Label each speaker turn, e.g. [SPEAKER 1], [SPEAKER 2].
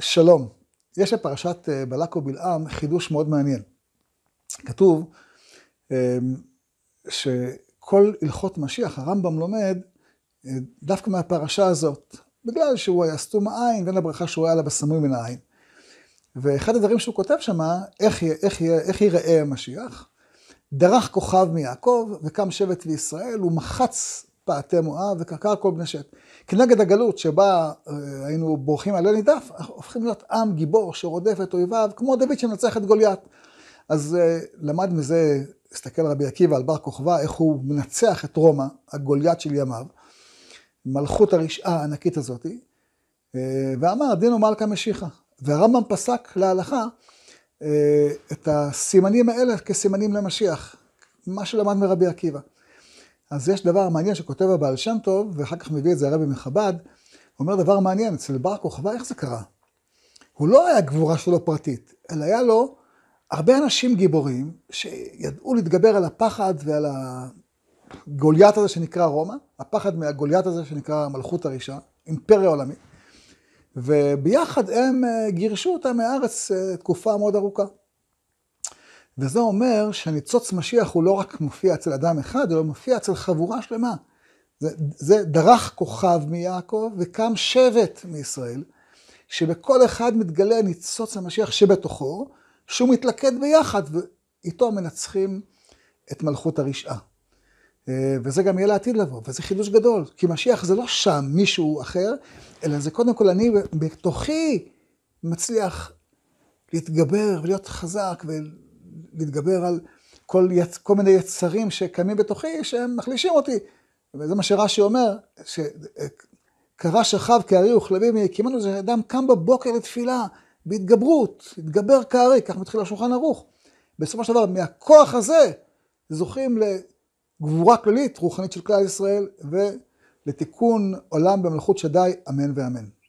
[SPEAKER 1] שלום, יש לפרשת אה, בלק ובלעם חידוש מאוד מעניין. כתוב אה, שכל הלכות משיח, הרמב"ם לומד אה, דווקא מהפרשה הזאת, בגלל שהוא היה סתום העין, ואין הברכה שהוא היה לה בסמוי מן העין. ואחד הדברים שהוא כותב שם, איך, איך, איך ייראה המשיח? דרך כוכב מיעקב, וקם שבט לישראל, הוא מחץ פעתי מואב וקרקר כל בני שת. כנגד הגלות שבה אה, היינו בורחים עלי נידף, הופכים להיות עם גיבור שרודף את אויביו, כמו דוד שמנצח את גוליית. אז אה, למד מזה, הסתכל רבי עקיבא על בר כוכבא, איך הוא מנצח את רומא, הגוליית של ימיו, מלכות הרשעה הענקית הזאתי, אה, ואמר, דינו מלכה משיחה. והרמב"ם פסק להלכה את הסימנים האלה כסימנים למשיח, מה שלמד מרבי עקיבא. אז יש דבר מעניין שכותב הבעל שם טוב, ואחר כך מביא את זה הרבי מחב"ד, הוא אומר דבר מעניין, אצל בר כוכבא איך זה קרה? הוא לא היה גבורה שלו פרטית, אלא היה לו הרבה אנשים גיבורים שידעו להתגבר על הפחד ועל הגוליית הזה שנקרא רומא, הפחד מהגוליית הזה שנקרא המלכות הרישה, אימפריה עולמית, וביחד הם אה, גירשו אותה מהארץ אה, תקופה מאוד ארוכה. וזה אומר שניצוץ משיח הוא לא רק מופיע אצל אדם אחד, אלא מופיע אצל חבורה שלמה. זה, זה דרך כוכב מיעקב וקם שבט מישראל, שבכל אחד מתגלה ניצוץ המשיח שבתוכו, שהוא מתלכד ביחד, ואיתו מנצחים את מלכות הרשעה. אה, וזה גם יהיה לעתיד לבוא, וזה חידוש גדול, כי משיח זה לא שם מישהו אחר, אלא זה קודם כל אני בתוכי מצליח להתגבר ולהיות חזק ו... להתגבר על כל, יצ... כל מיני יצרים שקיימים בתוכי, שהם מחלישים אותי. וזה מה שרש"י אומר, שקרא שכב כארי וכלבים יקימנו, זה אדם קם בבוקר לתפילה, בהתגברות, התגבר כארי, כך מתחיל השולחן ערוך. בסופו של דבר, מהכוח הזה זוכים לגבורה כללית, רוחנית של כלל ישראל, ולתיקון עולם במלכות שדי, אמן ואמן.